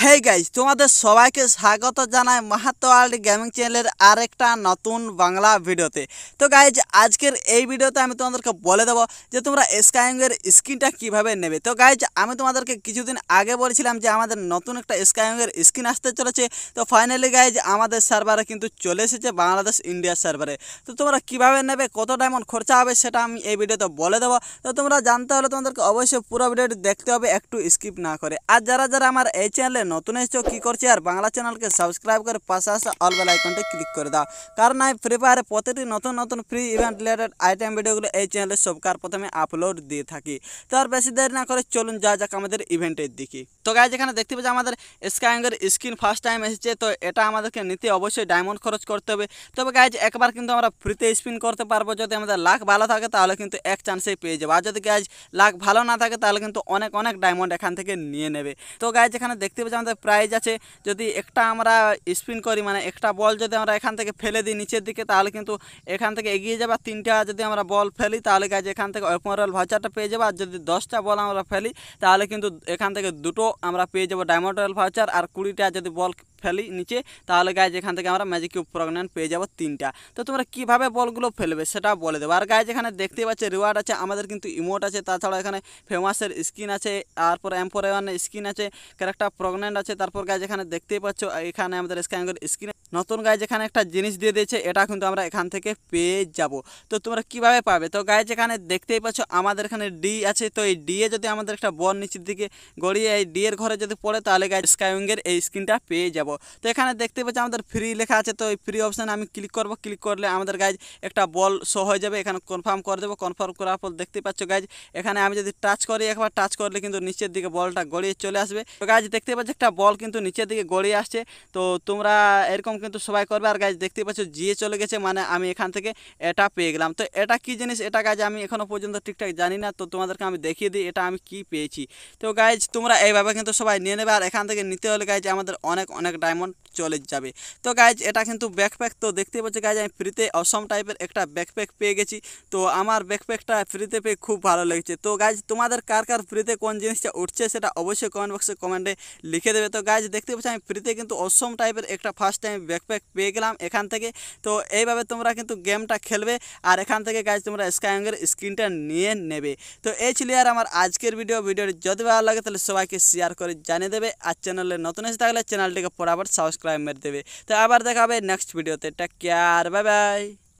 hey guys তোমাদের সবাইকে স্বাগত জানাই মাহাতো ওয়ার্ল্ড গেমিং চ্যানেলের আরেকটা নতুন বাংলা ভিডিওতে তো গাইজ আজকের এই ভিডিওতে আমি তোমাদেরকে বলে দেবো যে তোমরা স্কাইংয়ের স্ক্রিনটা কিভাবে নেবে তো গাইজ আমি তোমাদেরকে কিছুদিন আগে বলেছিলাম যে আমাদের নতুন একটা স্কাইংয়ের স্ক্রিন আসতে চলেছে তো ফাইনালি গাইজ আমাদের সার্ভারে কিন্তু চলে এসেছে বাংলাদেশ ইন্ডিয়া সার্ভারে তো তোমরা কিভাবে নেবে কত ডায়মন্ড খরচা হবে সেটা আমি এই ভিডিওতে বলে দেবো তো তোমরা জানতে হলে তোমাদেরকে অবশ্যই পুরো ভিডিওটি দেখতে হবে একটু স্কিপ না করে আর যারা যারা আমার এই চ্যানেল চ্যানেলে নতুন এসছো কী করছে আর বাংলা চ্যানেলকে সাবস্ক্রাইব করে পাশে আসে অল বেল আইকনটি ক্লিক করে দাও কারণ আমি ফ্রি ফায়ারে প্রতিটি নতুন নতুন ফ্রি ইভেন্ট রিলেটেড আইটেম ভিডিওগুলো এই চ্যানেলে সবকার প্রথমে আপলোড দিয়ে থাকি তো আর বেশি দেরি না করে চলুন যা যাক আমাদের ইভেন্টের দিকে তো গাইজ যেখানে দেখতে পাচ্ছি আমাদের স্কাইঙ্গের স্কিন ফার্স্ট টাইম এসেছে তো এটা আমাদেরকে নিতে অবশ্যই ডায়মন্ড খরচ করতে হবে তবে গাইজ একবার কিন্তু আমরা ফ্রিতে স্পিন করতে পারবো যদি আমাদের লাখ ভালো থাকে তাহলে কিন্তু এক চান্সেই পেয়ে যাবো আর যদি গাইজ লাখ ভালো না থাকে তাহলে কিন্তু অনেক অনেক ডায়মন্ড এখান থেকে নিয়ে নেবে তো গাইজ এখানে দেখতে পাচ্ছি আমাদের প্রাইজ আছে যদি একটা আমরা স্পিন করি মানে একটা বল যদি আমরা এখান থেকে ফেলে দিই নিচের দিকে তাহলে কিন্তু এখান থেকে এগিয়ে যাবে তিনটা যদি আমরা বল ফেলি তাহলে গাছ এখান থেকে ওপেনারল ভাউচারটা পেয়ে যাবো আর যদি দশটা বল আমরা ফেলি তাহলে কিন্তু এখান থেকে দুটো আমরা পেয়ে যাবো ডায়মন্ড রয়্যাল ভাউচার আর কুড়িটা যদি বল ফেলি নিচে তাহলে গায়ে যেখান থেকে আমরা ম্যাজিক কিউব পেয়ে যাবো তিনটা তো তোমরা কীভাবে বলগুলো ফেলবে সেটা বলে দেবো আর গায়ে যেখানে দেখতে পাচ্ছে রিওয়ার্ড আছে আমাদের কিন্তু ইমোট আছে তাছাড়া এখানে ফেমাসের স্কিন আছে তারপরে এম ফোর স্কিন আছে ক্যারেক্টার প্রগনেন্ট আছে তারপর গায়ে এখানে দেখতেই পাচ্ছ এখানে আমাদের স্ক্যান করে স্ক্রিনে নতুন গায়ে যেখানে একটা জিনিস দিয়ে দিয়েছে এটা কিন্তু আমরা এখান থেকে পেয়ে যাব তো তোমরা কিভাবে পাবে তো গায়ে যেখানে দেখতেই পাচ্ছ আমাদের এখানে ডি আছে তো এই ডি এ যদি আমাদের একটা বল নিচের দিকে গড়িয়ে এই ডি এর ঘরে যদি পড়ে তাহলে গায়ে স্কাইউইংয়ের এই স্ক্রিনটা পেয়ে যাব তো এখানে দেখতে পাচ্ছ আমাদের ফ্রি লেখা আছে তো এই ফ্রি অপশানে আমি ক্লিক করব ক্লিক করলে আমাদের গায়ে একটা বল শো হয়ে যাবে এখানে কনফার্ম করে দেবো কনফার্ম করার পর দেখতে পাচ্ছ গাইজ এখানে আমি যদি টাচ করি একবার টাচ করলে কিন্তু নিচের দিকে বলটা গড়িয়ে চলে আসবে তো গাইজ দেখতে পাচ্ছ একটা বল কিন্তু নিচের দিকে গড়িয়ে আসছে তো তোমরা এরকম কিন্তু সবাই করবে আর গাছ দেখতে পাচ্ছ জিয়ে চলে গেছে মানে আমি এখান থেকে এটা পেয়ে গেলাম তো এটা কি জিনিস এটা গাছ আমি এখনও পর্যন্ত ঠিকঠাক জানি না তো তোমাদেরকে আমি দেখিয়ে দিই এটা আমি কি পেয়েছি তো গাইজ তোমরা এইভাবে কিন্তু সবাই নিয়ে নেবে আর এখান থেকে নিতে হলে গাইজ আমাদের অনেক অনেক ডায়মন্ড চলে যাবে তো গাইজ এটা কিন্তু ব্যাকপ্যাক তো দেখতে পাচ্ছি গাইজ আমি ফ্রিতে অসম টাইপের একটা ব্যাকপ্যাক পেয়ে গেছি তো আমার ব্যাকপ্যাকটা ফ্রিতে পেয়ে খুব ভালো লেগেছে তো গাইজ তোমাদের কার কার ফ্রিতে কোন জিনিসটা উঠছে সেটা অবশ্যই কমেন্ট বক্সে কমেন্টে লিখে দেবে তো গাইজ দেখতে পাচ্ছি আমি ফ্রিতে কিন্তু অসম টাইপের একটা ফার্স্ট টাইম ব্যাকপ্যাক পেয়ে গেলাম এখান থেকে তো এইভাবে তোমরা কিন্তু গেমটা খেলবে আর এখান থেকে গাইজ তোমরা স্কাইঙ্গের স্ক্রিনটা নিয়ে নেবে তো এই ছিল আর আমার আজকের ভিডিও ভিডিওটি যদি ভালো লাগে তাহলে সবাইকে শেয়ার করে জানিয়ে দেবে আর চ্যানেলে নতুন এসে থাকলে চ্যানেলটিকে পরাবার সাবস্ক্রাইব सबसक्राइब मेरे देवे तो आबार देखा नेक्स्ट भिडियोते टेक केयर बाय बाय